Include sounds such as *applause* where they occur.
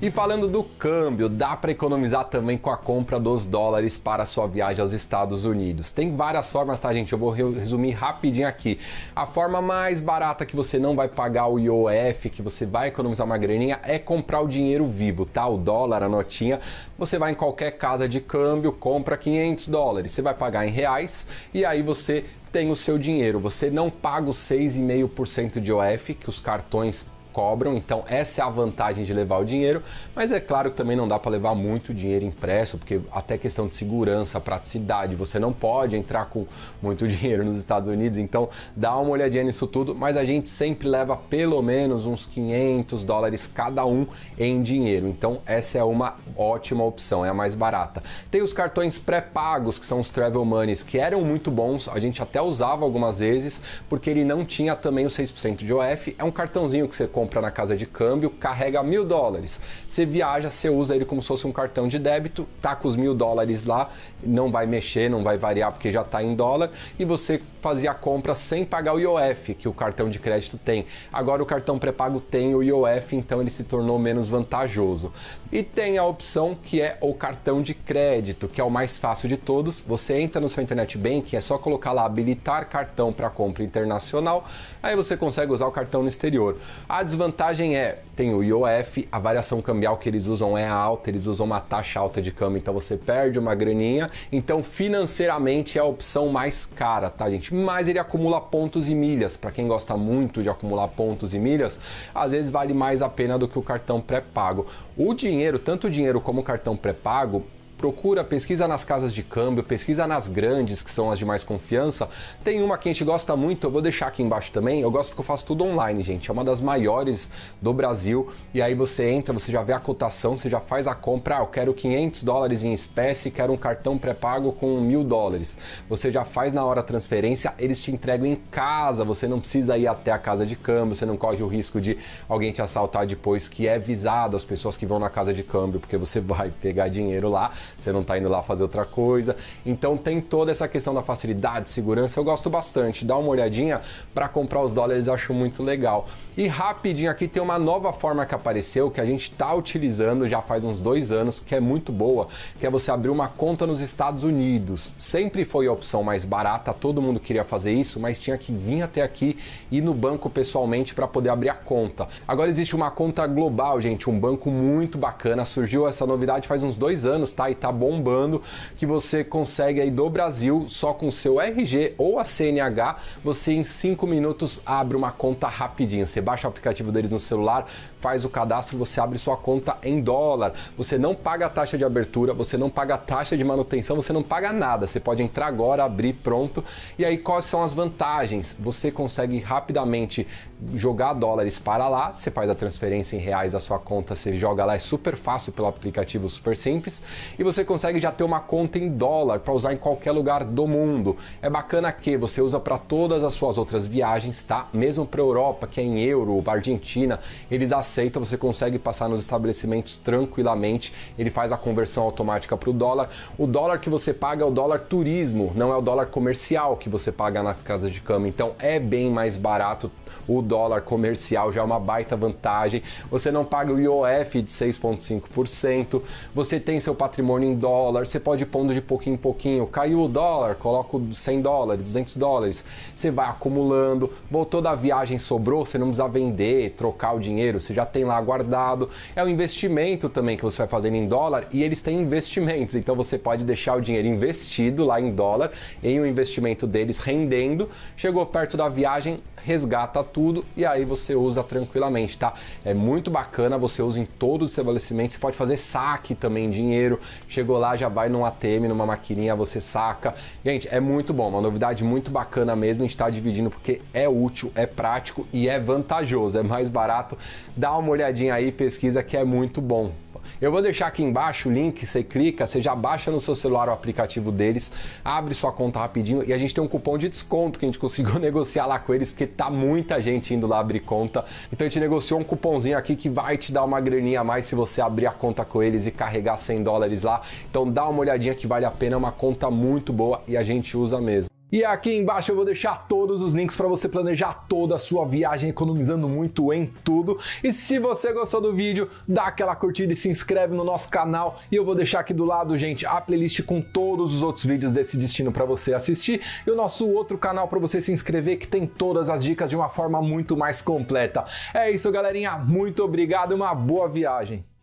E falando do câmbio, dá para economizar também com a compra dos dólares para a sua viagem aos Estados Unidos. Tem várias formas, tá, gente? Eu vou resumir rapidinho aqui. A forma mais barata que você não vai pagar o IOF, que você vai economizar uma graninha, é comprar o dinheiro vivo, tá? O dólar, a notinha. Você vai em qualquer casa de câmbio, compra 500 dólares. Você vai pagar em reais e aí você tem o seu dinheiro. Você não paga os 6,5% de IOF que os cartões cobram, então essa é a vantagem de levar o dinheiro, mas é claro que também não dá para levar muito dinheiro impresso, porque até questão de segurança, praticidade, você não pode entrar com muito *laughs* dinheiro nos Estados Unidos, então dá uma olhadinha nisso tudo, mas a gente sempre leva pelo menos uns 500 dólares cada um em dinheiro, então essa é uma ótima opção, é a mais barata. Tem os cartões pré-pagos, que são os Travel Moneys, que eram muito bons, a gente até usava algumas vezes, porque ele não tinha também o 6% de OF, é um cartãozinho que você compra compra na casa de câmbio, carrega mil dólares. Você viaja, você usa ele como se fosse um cartão de débito, tá com os mil dólares lá, não vai mexer, não vai variar porque já está em dólar, e você fazia a compra sem pagar o IOF que o cartão de crédito tem. Agora o cartão pré-pago tem o IOF, então ele se tornou menos vantajoso. E tem a opção que é o cartão de crédito, que é o mais fácil de todos. Você entra no seu internet bank, é só colocar lá habilitar cartão para compra internacional, aí você consegue usar o cartão no exterior. A desvantagem é tem o IOF, a variação cambial que eles usam é alta, eles usam uma taxa alta de câmbio, então você perde uma graninha. Então financeiramente é a opção mais cara, tá gente? mas ele acumula pontos e milhas. Para quem gosta muito de acumular pontos e milhas, às vezes vale mais a pena do que o cartão pré-pago. O dinheiro, tanto o dinheiro como o cartão pré-pago, procura, pesquisa nas casas de câmbio, pesquisa nas grandes, que são as de mais confiança. Tem uma que a gente gosta muito, eu vou deixar aqui embaixo também. Eu gosto porque eu faço tudo online, gente. É uma das maiores do Brasil. E aí você entra, você já vê a cotação, você já faz a compra. Ah, eu quero 500 dólares em espécie, quero um cartão pré-pago com mil dólares. Você já faz na hora a transferência, eles te entregam em casa. Você não precisa ir até a casa de câmbio, você não corre o risco de alguém te assaltar depois, que é visado as pessoas que vão na casa de câmbio, porque você *laughs* vai pegar dinheiro lá você não está indo lá fazer outra coisa. Então tem toda essa questão da facilidade, segurança, eu gosto bastante. Dá uma olhadinha para comprar os dólares, acho muito legal. E rapidinho aqui tem uma nova forma que apareceu que a gente está utilizando já faz uns dois anos, que é muito boa, que é você abrir uma conta nos Estados Unidos. Sempre foi a opção mais barata, todo mundo queria fazer isso, mas tinha que vir até aqui e no banco pessoalmente para poder abrir a conta. Agora existe uma conta global, gente, um banco muito bacana. Surgiu essa novidade faz uns dois anos, tá? E está bombando, que você consegue aí do Brasil, só com seu RG ou a CNH, você em 5 minutos abre uma conta rapidinho. Você baixa o aplicativo deles no celular, faz o cadastro, você abre sua conta em dólar. Você não paga a taxa de abertura, você não paga a taxa de manutenção, você não paga nada. Você pode entrar agora, abrir pronto. E aí quais são as vantagens? Você consegue rapidamente jogar dólares para lá, você faz a transferência em reais da sua conta, você joga lá, é super fácil pelo aplicativo, super simples. E você consegue já ter uma conta em dólar para usar em qualquer lugar do mundo. É bacana que você usa para todas as suas outras viagens, tá? Mesmo para Europa, que é em euro, Argentina, eles aceitam, você consegue passar nos estabelecimentos tranquilamente, ele faz a conversão automática para o dólar. O dólar que você paga é o dólar turismo, não é o dólar comercial que você paga nas casas de cama. Então é bem mais barato o dólar comercial, já é uma baita vantagem. Você não paga o IOF de 6,5%, você tem seu patrimônio em dólar, você pode ir pondo de pouquinho em pouquinho. Caiu o dólar, coloco 100 dólares, 200 dólares. Você vai acumulando, voltou da viagem, sobrou, você não precisa vender, trocar o dinheiro, você já tem lá guardado. É um investimento também que você vai fazendo em dólar e eles têm investimentos, então você pode deixar o dinheiro investido lá em dólar, em um investimento deles rendendo. Chegou perto da viagem, resgata tudo e aí você usa tranquilamente, tá? É muito bacana, você usa em todos os estabelecimentos, você pode fazer saque também dinheiro, Chegou lá, já vai num ATM, numa maquininha, você saca. Gente, é muito bom, uma novidade muito bacana mesmo. A gente tá dividindo porque é útil, é prático e é vantajoso, é mais barato. Dá uma olhadinha aí, pesquisa que é muito bom. Eu vou deixar aqui embaixo o link, você clica, você já baixa no seu celular o aplicativo deles, abre sua conta rapidinho e a gente tem um cupom de desconto que a gente *laughs* conseguiu negociar lá com eles, porque tá muita gente indo lá abrir conta. Então a gente negociou um cupomzinho aqui que vai te dar uma graninha a mais se você abrir a conta com eles e carregar 100 dólares lá. Então dá uma olhadinha que vale a pena, é uma conta muito boa e a gente usa mesmo. E aqui embaixo eu vou deixar todos os links para você planejar toda a sua viagem economizando muito em tudo. E se você gostou do vídeo, dá aquela curtida e se inscreve no nosso canal. E eu vou deixar aqui do lado, gente, a playlist com todos os outros vídeos desse destino para você assistir e o nosso outro canal para você se inscrever que tem todas as dicas de uma forma muito mais completa. É isso, galerinha. Muito obrigado e uma boa viagem.